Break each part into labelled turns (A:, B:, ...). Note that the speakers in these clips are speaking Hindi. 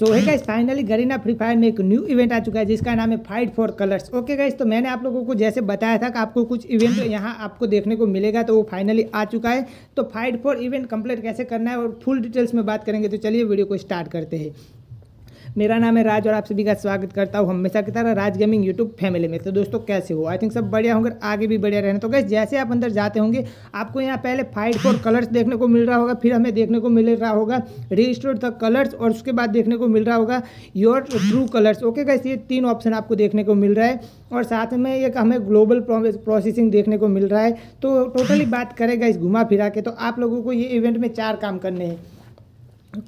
A: सो so, है guys finally Garena Free Fire में एक न्यू इवेंट आ चुका है जिसका नाम है fight for colours okay guys तो मैंने आप लोगों को जैसे बताया था कि आपको कुछ इवेंट यहाँ आपको देखने को मिलेगा तो वो फाइनली आ चुका है तो फाइट फॉर इवेंट कंप्लीट कैसे करना है और फुल डिटेल्स में बात करेंगे तो चलिए वीडियो को स्टार्ट करते हैं मेरा नाम है राज और आप सभी का स्वागत करता हूँ हमेशा की तरह राज गेमिंग यूट्यूब फैमिली में तो दोस्तों कैसे हो आई थिंक सब बढ़िया होंगे आगे भी बढ़िया रहने तो गैस जैसे आप अंदर जाते होंगे आपको यहाँ पहले फाइट फोर कलर्स देखने को मिल रहा होगा फिर हमें देखने को मिल रहा होगा रजिस्टर्ड द कलर्स और उसके बाद देखने को मिल रहा होगा your true colours okay guys ये तीन ऑप्शन आपको देखने को मिल रहा है और साथ में एक हमें ग्लोबल प्रोसेसिंग देखने को मिल रहा है तो टोटली बात करेगा इस घुमा फिरा के तो आप लोगों को ये इवेंट में चार काम करने हैं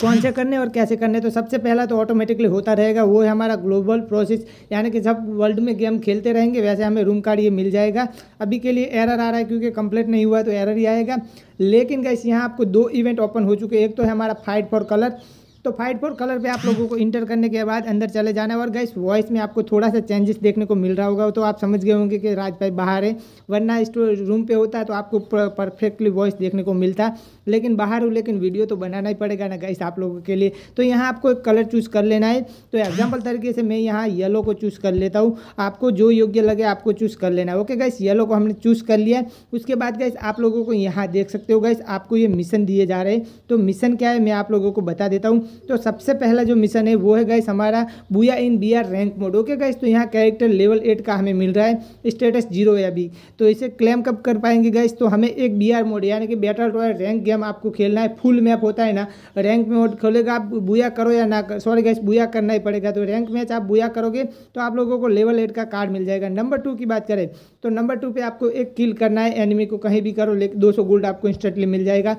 A: कौन से करने और कैसे करने तो सबसे पहला तो ऑटोमेटिकली होता रहेगा वो है हमारा ग्लोबल प्रोसेस यानी कि जब वर्ल्ड में गेम खेलते रहेंगे वैसे हमें रूम कार्ड ये मिल जाएगा अभी के लिए एरर आ रहा है क्योंकि कंप्लीट नहीं हुआ है तो एरर ही आएगा लेकिन गैस यहाँ आपको दो इवेंट ओपन हो चुके एक तो है हमारा फाइट फॉर कलर तो फाइट फोर कलर पे आप लोगों को इंटर करने के बाद अंदर चले जाना है और गैस वॉइस में आपको थोड़ा सा चेंजेस देखने को मिल रहा होगा तो आप समझ गए होंगे कि राज भाई बाहर है वरना स्टोर रूम पे होता है तो आपको परफेक्टली वॉइस देखने को मिलता लेकिन बाहर हूँ लेकिन वीडियो तो बनाना ही पड़ेगा ना गैस आप लोगों के लिए तो यहाँ आपको एक कलर चूज़ कर लेना है तो एग्जाम्पल तरीके से मैं यहाँ येलो को चूज़ कर लेता हूँ आपको जो योग्य लगे आपको चूज़ कर लेना है ओके गैस येलो को हमने चूज़ कर लिया उसके बाद गैस आप लोगों को यहाँ देख सकते हो गैस आपको ये मिशन दिए जा रहे हैं तो मिशन क्या है मैं आप लोगों को बता देता हूँ तो सबसे पहला जो मिशन है वो है गाइस हमारा booyah in B R rank mode okay guys तो यहाँ कैरेक्टर लेवल एट का हमें मिल रहा है स्टेटस जीरो है अभी तो इसे क्लेम कब कर पाएंगे गाइस तो हमें एक बी आर मोड यानी कि बैटल रॉयल रैंक गेम आपको खेलना है फुल मैप होता है ना रैंक मोड खोलेगा आप बुया करो या ना सॉरी गाइस बुया करना ही पड़ेगा तो रैंक मैच आप बुया करोगे तो आप लोगों को लेवल एट का कार्ड मिल जाएगा नंबर टू की बात करें तो नंबर टू पर आपको एक किल करना है एनिमी को कहीं भी करो लेकिन दो सौ गोल्ड आपको इंस्टेंटली मिल जाएगा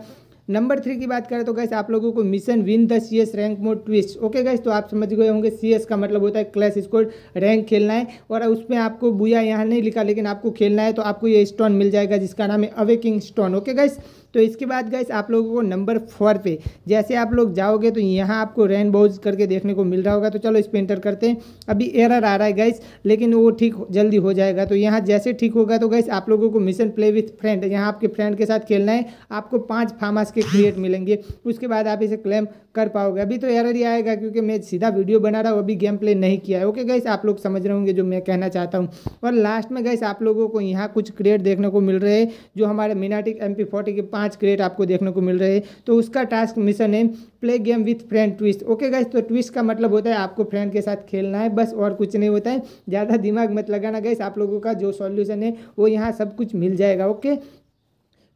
A: नंबर थ्री की बात करें तो गैस आप लोगों को mission win the C S rank mode twist okay guys तो आप समझ गए होंगे सी एस का मतलब होता है क्लैश स्कोर रैंक खेलना है और उसमें आपको बुया यहाँ नहीं लिखा लेकिन आपको खेलना है तो आपको ये स्टोन मिल जाएगा जिसका नाम है अवेकिंग स्टोन ओके गैस तो इसके बाद गैस आप लोगों को नंबर फोर पे जैसे आप लोग जाओगे तो यहाँ आपको रेनबोज करके देखने को मिल रहा होगा तो चलो इस पर करते हैं अभी एरर आ रहा है गैस लेकिन वो ठीक जल्दी हो जाएगा तो यहाँ जैसे ठीक होगा तो गैस आप लोगों को मिशन प्ले विथ फ्रेंड यहाँ आपके फ्रेंड के साथ खेलना है आपको पाँच फार्मास के क्रिएट मिलेंगे उसके बाद आप इसे क्लेम कर पाओगे अभी तो एरर ही आएगा क्योंकि मैं सीधा वीडियो बना रहा हूँ अभी गेम प्ले नहीं किया है ओके गैस आप लोग समझ रहे होंगे जो मैं कहना चाहता हूँ और लास्ट में गैस आप लोगों को यहाँ कुछ क्रेट देखने को मिल रहे हैं जो हमारे मीनाटिक एम पी फोर्टी के पाँच क्रेट आपको देखने को मिल रहे हैं तो उसका टास्क मिशन है play game with friend twist okay guys तो ट्विस्ट का मतलब होता है आपको फ्रेंड के साथ खेलना है बस और कुछ नहीं होता है ज़्यादा दिमाग मत लगाना गैस आप लोगों का जो सॉल्यूशन है वो यहाँ सब कुछ मिल जाएगा ओके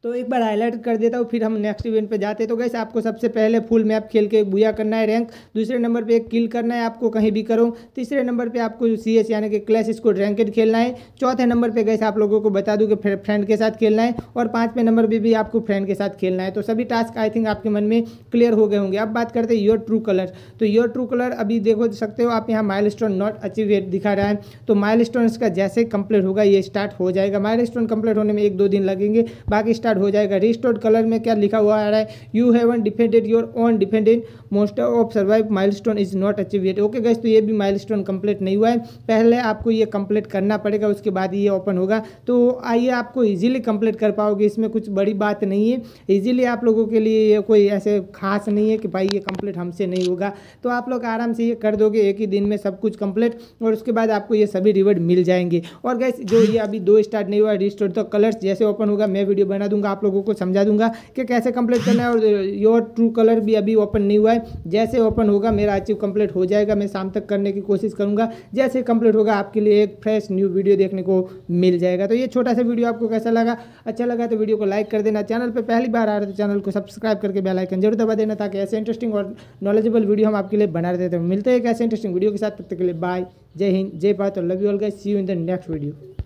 A: तो एक बार हाईलाइट कर देता हूँ फिर हम नेक्स्ट इवेंट पे जाते हैं तो गैस आपको सबसे पहले फुल मैप खेल के बुया करना है रैंक दूसरे नंबर पे किल करना है आपको कहीं भी करो तीसरे नंबर पे आपको सी एस यानी कि क्लैश इसको रैंकेड खेलना है चौथे नंबर पे गैस आप लोगों को बता दूँ कि फ्रेंड के साथ खेलना है और पाँचवें नंबर पर भी आपको फ्रेंड के साथ खेलना है तो सभी टास्क आई थिंक आपके मन में क्लियर हो गए होंगे अब बात करते हैं योर ट्रू कलर तो योर ट्रू कलर अभी देखो सकते हो आप यहाँ माइल स्टोन नॉट अचीव दिखा रहा है तो माइल स्टोन जैसे कंप्लीट होगा ये स्टार्ट हो जाएगा माइल स्टोन कंप्लीट होने में एक दो दिन लगेंगे बाकी स्टार्ट हो जाएगा रिस्टोर्ड कलर में क्या लिखा हुआ आ रहा है you haven't defended your own defended most of survive milestone is not achieve yet okay guys तो ये भी माइलस्टोन कंप्लीट नहीं हुआ है पहले आपको ये कंप्लीट करना पड़ेगा उसके बाद ये ओपन होगा तो आइए आपको ईजिली कंप्लीट कर पाओगे इसमें कुछ बड़ी बात नहीं है ईजिली आप लोगों के लिए ये कोई ऐसे खास नहीं है कि भाई ये कंप्लीट हमसे नहीं होगा तो आप लोग आराम से ये कर दोगे एक ही दिन में सब कुछ कंप्लीट और उसके बाद आपको ये सभी रिवर्ड मिल जाएंगे और गैस जो ये अभी दो स्टार्ट नहीं हुआ रिस्टोर तो कलर्स जैसे ओपन होगा मैं वीडियो बना दूँ दूंगा आप लोगों को समझा दूंगा कि कैसे कंप्लीट करना है और योर ट्रू कलर भी अभी ओपन नहीं हुआ है जैसे ओपन होगा मेरा अचीव कंप्लीट हो जाएगा मैं शाम तक करने की कोशिश करूंगा जैसे कंप्लीट होगा आपके लिए एक फ्रेश न्यू वीडियो देखने को मिल जाएगा तो ये छोटा सा वीडियो आपको कैसा लगा अच्छा लगा तो वीडियो को लाइक कर देना चैनल पर पहली बार आ रहे तो चैनल को सब्सक्राइब करके बेलाइकन जरूर दबा देना ताकि ऐसे इंटरेस्टिंग और नॉलेजेबल वीडियो हम आपके लिए बना रहे हैं मिलते हैं एक ऐसे इंटरेस्टिंग वीडियो के साथ तब तक के लिए बाय जय हिंद जय भारत और love you all guys see you in the next video